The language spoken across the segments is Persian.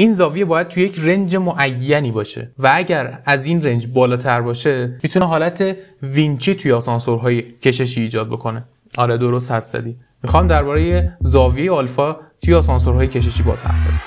این زاویه باید تو یک رنج معینی باشه و اگر از این رنج بالاتر باشه میتونه حالت وینچی توی آسانسورهای کششی ایجاد بکنه آره درست حد زدی میخوام درباره زاویه آلفا توی آسانسورهای کششی با حرف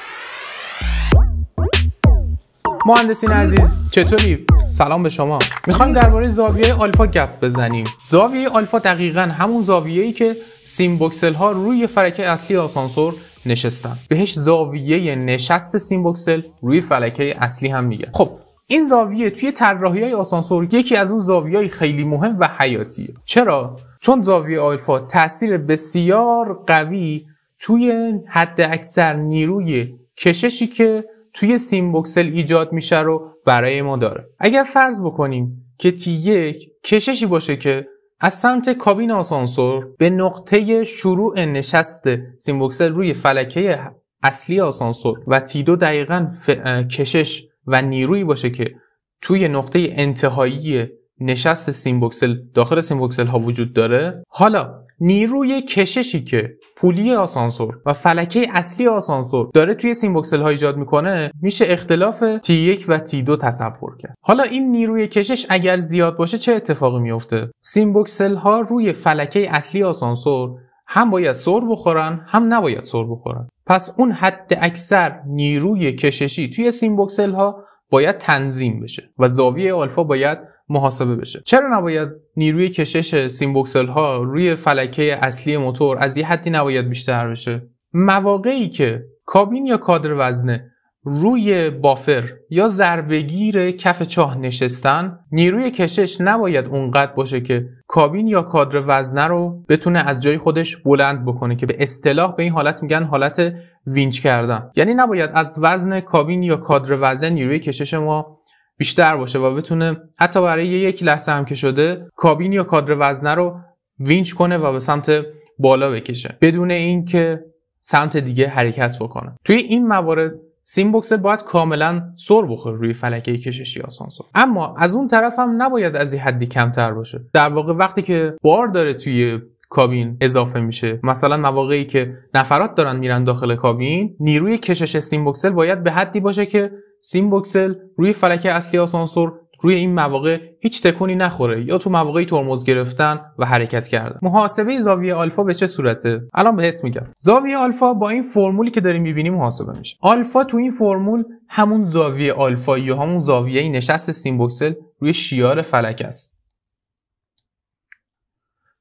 مهندسین عزیز چطوری سلام به شما میخوام درباره زاویه آلفا گپ بزنیم زاویه آلفا دقیقا همون زاویه‌ای که سیم ها روی فرکه اصلی آسانسور نشستن بهش زاویه نشست سیمبوکسل روی فلکه اصلی هم میگه خب این زاویه توی طراحی های آسانسور یکی از اون زاویه های خیلی مهم و حیاتیه چرا چون زاویه آلفا تاثیر بسیار قوی توی حد اکثر نیروی کششی که توی سیمبوکسل ایجاد میشه رو برای ما داره اگر فرض بکنیم که تی یک کششی باشه که از سمت کابین آسانسور به نقطه شروع نشست سیمبوکسل روی فلکه اصلی آسانسور و تیدو دقیقا ف... کشش و نیرویی باشه که توی نقطه انتهایی نشست سیمبوکسل داخل سیمبوکسل ها وجود داره حالا نیروی کششی که پولی آسانسور و فلکه اصلی آسانسور داره توی سیم ها ایجاد میکنه میشه اختلاف T1 و T2 تصور کرد حالا این نیروی کشش اگر زیاد باشه چه اتفاقی میفته سیم ها روی فلکه اصلی آسانسور هم باید سر بخورن هم نباید سر بخورن پس اون حد اکثر نیروی کششی توی سیم ها باید تنظیم بشه و زاویه آلفا باید محاسبه بشه چرا نباید نیروی کشش سیم ها روی فلکه اصلی موتور از یه حدی نباید بیشتر بشه مواقعی که کابین یا کادر وزنه روی بافر یا ضربگیر کف چاه نشستن نیروی کشش نباید اونقدر باشه که کابین یا کادر وزنه رو بتونه از جای خودش بلند بکنه که به اصطلاح به این حالت میگن حالت وینچ کردن یعنی نباید از وزن کابین یا کادر وزنه نیروی کشش ما بیشتر باشه و بتونه حتی برای یک لحظه هم که شده کابین یا کادر وزنه رو وینچ کنه و به سمت بالا بکشه بدون اینکه سمت دیگه حرکت بکنه توی این موارد سیم بوکسر باید کاملا سر بخوره روی فلکه کششی آسانسور اما از اون طرف هم نباید از این حدی کمتر باشه در واقع وقتی که بار داره توی کابین اضافه میشه مثلا مواقعی که نفرات دارن میرن داخل کابین نیروی کشش سیم باید به حدی باشه که سیم بوکسل روی فلک اصلی آسانسور روی این مواقع هیچ تکونی نخوره یا تو مواقعی ترمز گرفتن و حرکت کردن محاسبه زاویه آلفا به چه صورته الان بهت میگم زاویه آلفا با این فرمولی که داریم میبینیم محاسبه میشه آلفا تو این فرمول همون زاویه آلفا یا همون زاویه نشست سیمبوکسل روی شیار فلک است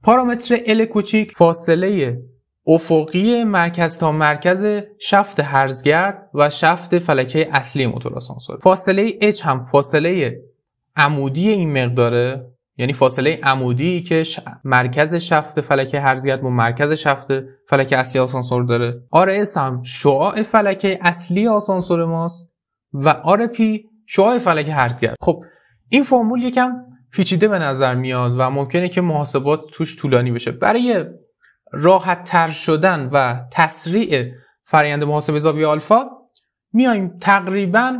پارامتر ال کوچیک فاصله افقی مرکز تا مرکز شفت هرزگرد و شفت فلکه اصلی موتور آسانسور فاصله H هم فاصله عمودی این مقداره یعنی فاصله عمودی که ش... مرکز شفت فلکه هرزگرد با مرکز شفت فلکه اصلی آسانسور داره اس هم شعاع فلکه اصلی آسانسور ماست و پی شعاع فلکه هرزگرد خب این فرمول یکم پیچیده به نظر میاد و ممکنه که محاسبات توش طولانی بشه برای راحت تر شدن و تسریع فرآیند محاسبه زاویه آلفا میایم تقریبا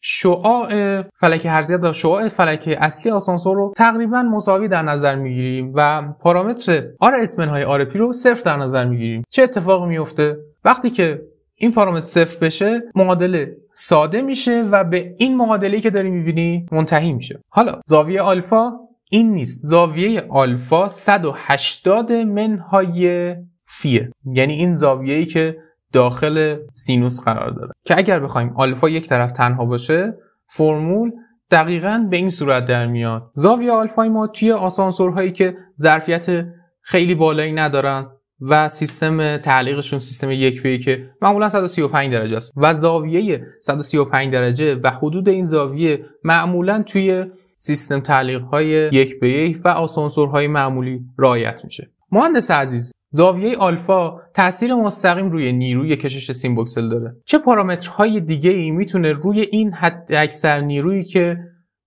شعاع فلک هرزیت و شعاع فلک اصلی آسانسور رو تقریبا مساوی در نظر میگیریم و پارامتر آر اسمن های آر پی رو صفر در نظر میگیریم چه اتفاقی میفته وقتی که این پارامتر صفر بشه معادله ساده میشه و به این معادله که داری میبینی منتهی میشه حالا زاویه آلفا این نیست زاویه آلفا 180 منهای فیه یعنی این زاویه ای که داخل سینوس قرار داره که اگر بخوایم آلفا یک طرف تنها باشه فرمول دقیقا به این صورت در میاد زاویه آلفای ما توی آسانسورهایی که ظرفیت خیلی بالایی ندارن و سیستم تعلیقشون سیستم یک به که معمولا 135 درجه است و زاویه 135 درجه و حدود این زاویه معمولا توی سیستم تعلیق های یک به یک و آسانسورهای معمولی رعایت میشه مهندس عزیز زاویه آلفا تاثیر مستقیم روی نیروی کشش سیمبوکسل داره چه پارامترهای دیگه ای میتونه روی این حد اکثر نیرویی که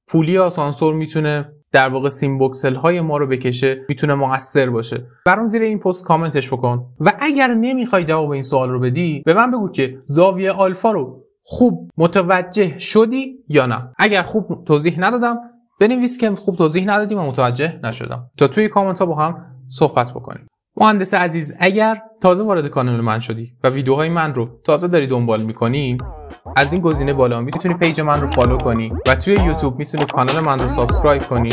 پولی آسانسور میتونه در واقع سیمبوکسل های ما رو بکشه میتونه موثر باشه برام زیر این پست کامنتش بکن و اگر نمیخوای جواب این سوال رو بدی به من بگو که زاویه آلفا رو خوب متوجه شدی یا نه اگر خوب توضیح ندادم بنویس که خوب توضیح ندادیم و متوجه نشدم تا توی کامنت ها با هم صحبت بکنیم مهندس عزیز اگر تازه وارد کانال من شدی و ویدیوهای من رو تازه داری دنبال میکنی از این گزینه بالا میتونی پیج من رو فالو کنی و توی یوتیوب میتونی کانال من رو سابسکرایب کنی